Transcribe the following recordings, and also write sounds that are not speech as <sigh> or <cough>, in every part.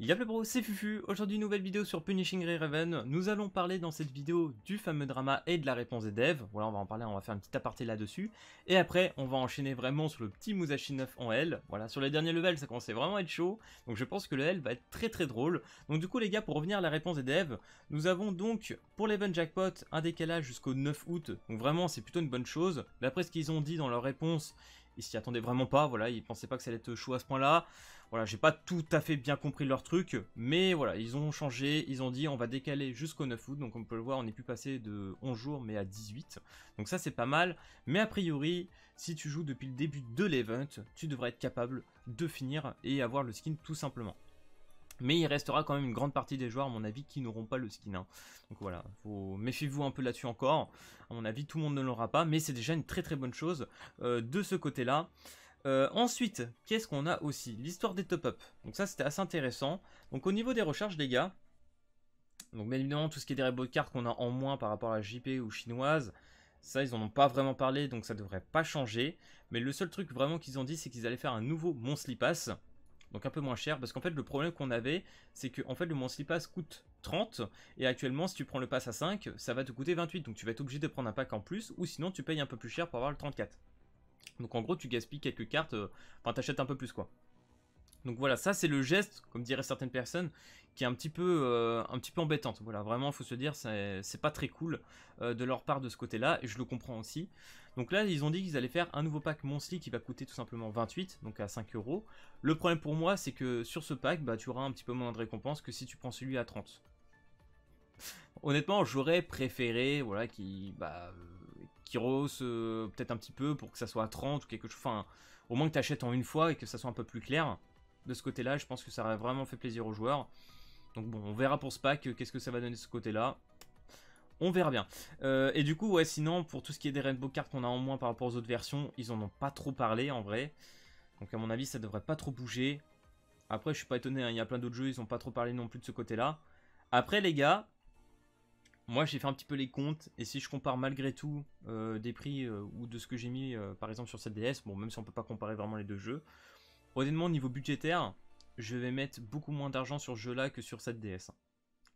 Y'a le bro, c'est Fufu, aujourd'hui nouvelle vidéo sur Punishing Ray Raven, nous allons parler dans cette vidéo du fameux drama et de la réponse des devs, voilà on va en parler, on va faire un petit aparté là-dessus, et après on va enchaîner vraiment sur le petit Musashi 9 en L, voilà sur les derniers levels ça commençait vraiment à être chaud, donc je pense que le L va être très très drôle, donc du coup les gars pour revenir à la réponse des devs, nous avons donc pour l'Event Jackpot un décalage jusqu'au 9 août, donc vraiment c'est plutôt une bonne chose, d'après ce qu'ils ont dit dans leur réponse, ils s'y attendaient vraiment pas, voilà ils pensaient pas que ça allait être chaud à ce point là, voilà, j'ai pas tout à fait bien compris leur truc, mais voilà, ils ont changé, ils ont dit on va décaler jusqu'au 9 août, donc on peut le voir, on est plus passé de 11 jours mais à 18. Donc ça c'est pas mal, mais a priori, si tu joues depuis le début de l'event, tu devrais être capable de finir et avoir le skin tout simplement. Mais il restera quand même une grande partie des joueurs, à mon avis, qui n'auront pas le skin. Hein. Donc voilà, méfiez-vous un peu là-dessus encore. À mon avis, tout le monde ne l'aura pas, mais c'est déjà une très très bonne chose euh, de ce côté-là. Euh, ensuite, qu'est-ce qu'on a aussi L'histoire des top-up. Donc ça, c'était assez intéressant. Donc au niveau des recharges les gars, donc bien évidemment, tout ce qui est des de cartes qu'on a en moins par rapport à la JP ou chinoise, ça, ils n'en ont pas vraiment parlé, donc ça devrait pas changer. Mais le seul truc vraiment qu'ils ont dit, c'est qu'ils allaient faire un nouveau Mon Pass. Donc un peu moins cher, parce qu'en fait, le problème qu'on avait, c'est que en fait, le Mon Pass coûte 30, et actuellement, si tu prends le pass à 5, ça va te coûter 28, donc tu vas être obligé de prendre un pack en plus, ou sinon tu payes un peu plus cher pour avoir le 34. Donc en gros, tu gaspilles quelques cartes, euh, enfin t'achètes un peu plus quoi. Donc voilà, ça c'est le geste, comme diraient certaines personnes, qui est un petit peu, euh, un petit peu embêtante. Voilà, vraiment, il faut se dire, c'est pas très cool euh, de leur part de ce côté-là, et je le comprends aussi. Donc là, ils ont dit qu'ils allaient faire un nouveau pack Monthly qui va coûter tout simplement 28, donc à 5 euros. Le problème pour moi, c'est que sur ce pack, bah, tu auras un petit peu moins de récompenses que si tu prends celui à 30. Honnêtement, j'aurais préféré, voilà, qui, bah, euh, peut-être un petit peu pour que ça soit à 30 ou quelque chose. Enfin, au moins que tu achètes en une fois et que ça soit un peu plus clair. De ce côté-là, je pense que ça aurait vraiment fait plaisir aux joueurs. Donc bon, on verra pour ce pack euh, qu'est-ce que ça va donner de ce côté-là. On verra bien. Euh, et du coup, ouais, sinon, pour tout ce qui est des Rainbow Cards qu'on a en moins par rapport aux autres versions, ils en ont pas trop parlé en vrai. Donc à mon avis, ça devrait pas trop bouger. Après, je suis pas étonné, hein, il y a plein d'autres jeux, ils ont pas trop parlé non plus de ce côté-là. Après, les gars, moi, j'ai fait un petit peu les comptes, et si je compare malgré tout euh, des prix euh, ou de ce que j'ai mis, euh, par exemple, sur cette DS, bon, même si on ne peut pas comparer vraiment les deux jeux, honnêtement, au niveau budgétaire, je vais mettre beaucoup moins d'argent sur ce jeu-là que sur cette DS.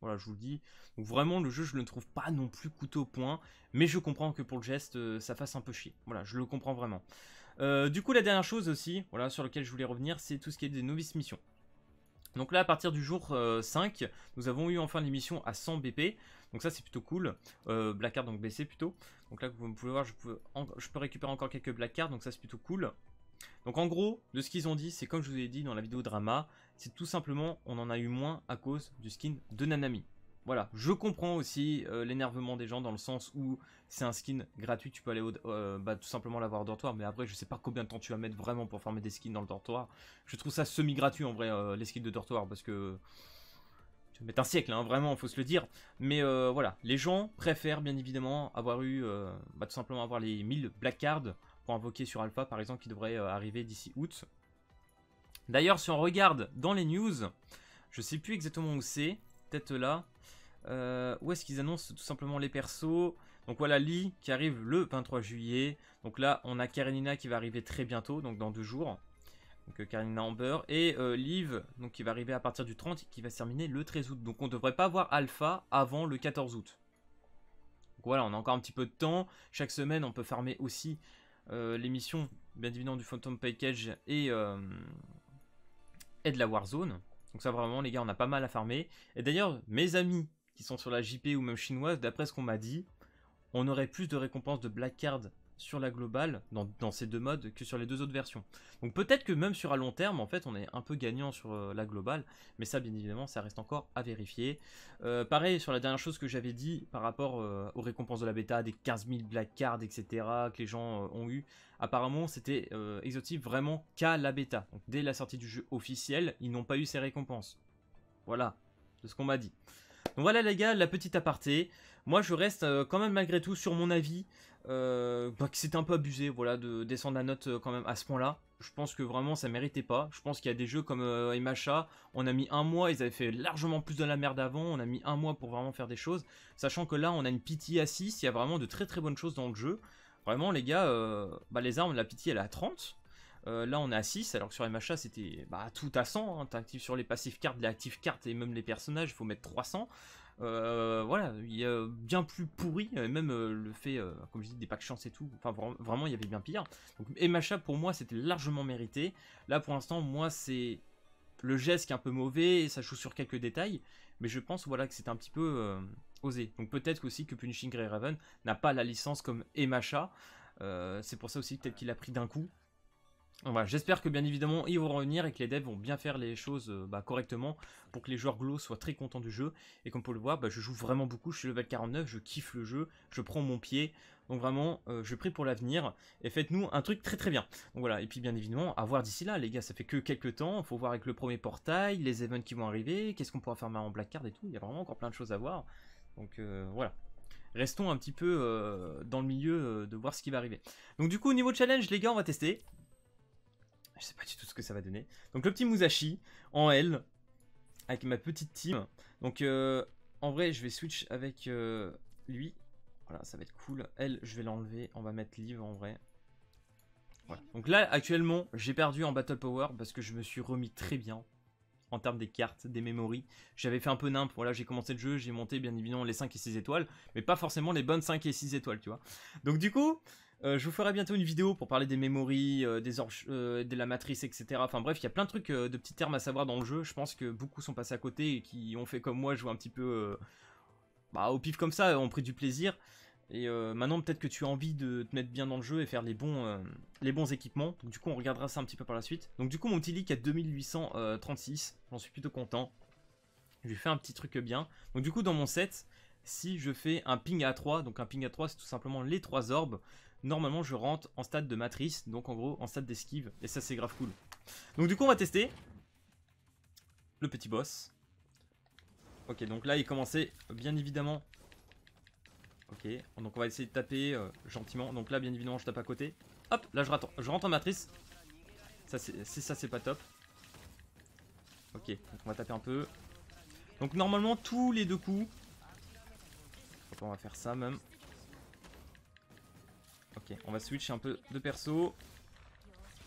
Voilà, je vous le dis. Donc vraiment, le jeu, je ne le trouve pas non plus couteau au point, mais je comprends que pour le geste, ça fasse un peu chier. Voilà, je le comprends vraiment. du coup, la dernière chose aussi, voilà, sur laquelle je voulais revenir, c'est tout ce qui est des novices missions. Donc là, à partir du jour 5, euh, nous avons eu enfin l'émission à 100 BP. Donc ça, c'est plutôt cool. Euh, black card, donc baissé plutôt. Donc là, vous pouvez voir, je peux, je peux récupérer encore quelques black cards. Donc ça, c'est plutôt cool. Donc en gros, de ce qu'ils ont dit, c'est comme je vous ai dit dans la vidéo drama, c'est tout simplement, on en a eu moins à cause du skin de Nanami voilà, je comprends aussi euh, l'énervement des gens dans le sens où c'est un skin gratuit, tu peux aller euh, bah, tout simplement l'avoir au dortoir, mais après je sais pas combien de temps tu vas mettre vraiment pour former des skins dans le dortoir. Je trouve ça semi-gratuit en vrai, euh, les skins de dortoir, parce que... tu vas mettre un siècle, hein, vraiment, faut se le dire. Mais voilà, les gens préfèrent bien évidemment avoir eu, bah, tout simplement avoir les 1000 black cards pour invoquer sur Alpha par exemple, qui devrait arriver d'ici août. D'ailleurs, si on regarde dans les news, je sais plus exactement où c'est, tête là. Euh, où est-ce qu'ils annoncent tout simplement les persos Donc voilà, Lee qui arrive le 23 juillet. Donc là, on a Karenina qui va arriver très bientôt, donc dans deux jours. Donc euh, Karenina Amber. Et euh, Liv, donc qui va arriver à partir du 30, qui va se terminer le 13 août. Donc on ne devrait pas voir Alpha avant le 14 août. Donc voilà, on a encore un petit peu de temps. Chaque semaine, on peut farmer aussi les l'émission, bien évidemment, du Phantom Package et, et de la Warzone. Donc ça vraiment les gars, on a pas mal à farmer. Et d'ailleurs, mes amis qui sont sur la JP ou même chinoise, d'après ce qu'on m'a dit, on aurait plus de récompenses de black card sur la globale, dans, ces deux modes, que sur les deux autres versions. Donc peut-être que même sur à long terme, en fait, on est un peu gagnant sur euh, la globale, mais ça, bien évidemment, ça reste encore à vérifier. Euh, pareil, sur la dernière chose que j'avais dit par rapport euh, aux récompenses de la bêta, des 15 000 black cards, etc., que les gens ont eu, apparemment, c'était exotique vraiment qu'à la bêta. dès la sortie du jeu officiel, ils n'ont pas eu ces récompenses. Voilà, c'est ce qu'on m'a dit. Donc voilà les gars, la petite aparté. Moi je reste quand même malgré tout sur mon avis euh, bah, un peu abusé voilà, de descendre la note euh, quand même à ce point-là. Je pense que vraiment ça méritait pas. Je pense qu'il y a des jeux comme euh, on a mis un mois, ils avaient fait largement plus de la merde avant, on a mis un mois pour vraiment faire des choses. Sachant que là on a une pitié à 6, il y a vraiment de très très bonnes choses dans le jeu. Vraiment les gars, euh, bah, les armes, la pitié elle est à 30, euh, là, on est à 6, alors que sur MHA, c'était bah, tout à 100. Hein. sur les passives cartes, les actives cartes et même les personnages, il faut mettre 300. Euh, voilà, il y a bien plus pourri, euh, même le fait, comme je dis, des packs chance et tout. Enfin, vraiment, il y avait bien pire. Donc, macha pour moi, c'était largement mérité. Là, pour l'instant, moi, c'est le geste qui est un peu mauvais, et ça joue sur quelques détails. Mais je pense voilà, que c'est un petit peu osé. Donc, peut-être aussi que Punishing Grey Raven n'a pas la licence comme MHA. c'est pour ça aussi, peut-être qu'il a pris d'un coup j'espère que bien évidemment ils vont revenir et que les devs vont bien faire les choses euh, bah, correctement pour que les joueurs glow soient très contents du jeu. Et comme vous le voir, bah, je joue vraiment beaucoup, je suis level 49, je kiffe le jeu, je prends mon pied. Donc vraiment, euh, je prie pour l'avenir et faites-nous un truc très très bien. Donc voilà, et puis bien évidemment, à voir d'ici là les gars, ça fait que quelques temps, il faut voir avec le premier portail, les events qui vont arriver, qu'est-ce qu'on pourra faire en black card et tout, il y a vraiment encore plein de choses à voir. Donc euh, voilà restons un petit peu dans le milieu de voir ce qui va arriver. Donc du coup au niveau challenge les gars on va tester. Je sais pas du tout ce que ça va donner. Donc le petit Musashi en L avec ma petite team. Donc euh, en vrai, je vais switch avec euh, lui. Voilà, ça va être cool. L, je vais l'enlever. On va mettre livre en vrai. Voilà. Donc là, actuellement, j'ai perdu en Battle Power parce que je me suis remis très bien en termes des cartes, des mémories. J'avais fait un peu nimp, voilà, j'ai commencé le jeu, j'ai monté bien évidemment les 5 et 6 étoiles, mais pas forcément les bonnes 5 et 6 étoiles, tu vois. Donc du coup, euh, je vous ferai bientôt une vidéo pour parler des mémories, euh, des euh, de la matrice, etc. Enfin bref, il y a plein de trucs, euh, de petits termes à savoir dans le jeu. Je pense que beaucoup sont passés à côté et qui ont fait comme moi jouer un petit peu bah, au pif comme ça, ont pris du plaisir. Et maintenant, peut-être que tu as envie de te mettre bien dans le jeu et faire les bons, équipements. Donc du coup, on regardera ça un petit peu par la suite. Donc du coup, mon petit leak à 2836. J'en suis plutôt content. Je lui fais un petit truc bien. Donc du coup, dans mon set, si je fais un ping à 3, donc un ping à 3 c'est tout simplement les trois orbes, normalement je rentre en stade de matrice, donc en gros en stade d'esquive, et ça c'est grave cool. Donc du coup on va tester le petit boss. Ok, donc là il commençait bien évidemment... Ok, donc on va essayer de taper euh, gentiment, donc là bien évidemment je tape à côté. Hop, là je, je rentre en matrice. Ça c'est ça c'est pas top. Ok, donc on va taper un peu. Donc normalement tous les deux coups... on va faire ça même. Ok, on va switch un peu de perso.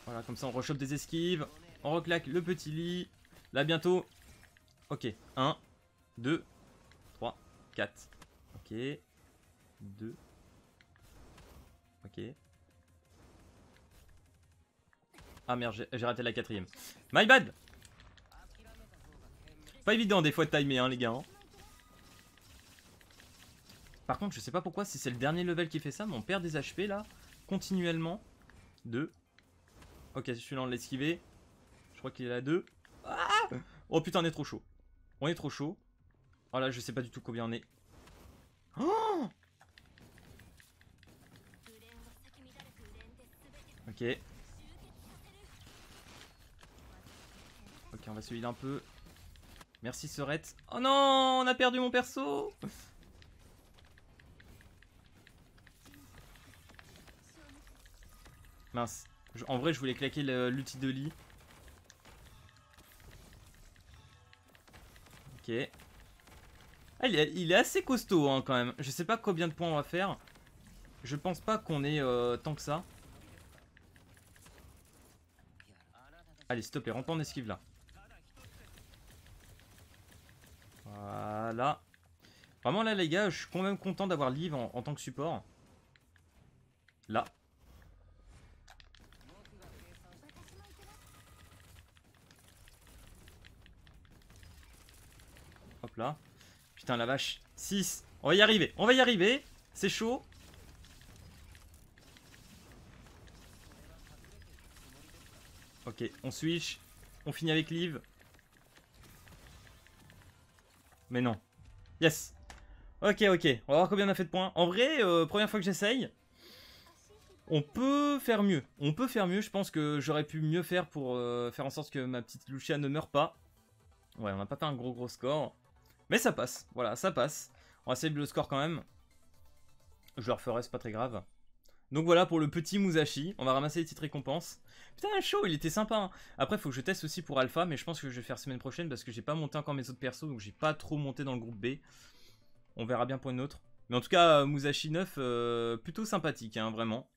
Voilà, comme ça on rechoppe des esquives. On reclaque le petit lit. Là, bientôt. Ok, 1, 2, 3, 4. Ok, 2. Ok. Ah merde, j'ai raté la quatrième. My bad Pas évident des fois de timer, hein, les gars. Hein. Par contre, je sais pas pourquoi, si c'est le dernier level qui fait ça, mais on perd des HP là, continuellement. Deux. Ok, celui-là on l'a esquivé. Je crois qu'il est à deux. Ah oh putain, on est trop chaud. On est trop chaud. Oh là, je sais pas du tout combien on est. Oh ok. Ok, on va se heal un peu. Merci Serette. Oh non, on a perdu mon perso en vrai, je voulais claquer l'outil de lit. Ok. Ah, il, est, assez costaud hein, quand même. Je sais pas combien de points on va faire. Je pense pas qu'on ait euh, tant que ça. Allez, s'il te plaît, rentre en esquive là. Voilà. Vraiment là les gars, je suis quand même content d'avoir Liv en tant que support. Là, Hop là. Putain, la vache. 6. On va y arriver. On va y arriver. C'est chaud. Ok, on switch. On finit avec Liv. Mais non. Yes. Ok, ok. On va voir combien on a fait de points. En vrai, euh, première fois que j'essaye, on peut faire mieux. On peut faire mieux. Je pense que j'aurais pu mieux faire pour euh, faire en sorte que ma petite Lucia ne meure pas. Ouais, on n'a pas fait un gros gros score. Mais ça passe, voilà, ça passe. On va essayer de le score quand même. Je le referai, c'est pas très grave. Donc voilà pour le petit Musashi, on va ramasser les petites récompenses. Putain, chaud, il était sympa. Après, hein. Après, faut que je teste aussi pour Alpha, mais je pense que je vais faire semaine prochaine parce que j'ai pas monté encore mes autres persos, donc j'ai pas trop monté dans le groupe B. On verra bien pour une autre. Mais en tout cas, euh, Musashi 9, euh, plutôt sympathique, hein, vraiment.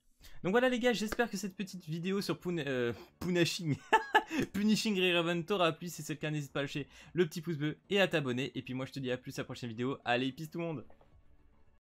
Donc voilà les gars, j'espère que cette petite vidéo sur Pun euh, <laughs> <laughs> Punishing Ray t'aura à plus, si c'est le cas, n'hésite pas à lâcher le petit pouce bleu et à t'abonner. Et puis moi, je te dis à plus à la prochaine vidéo. Allez, peace tout le monde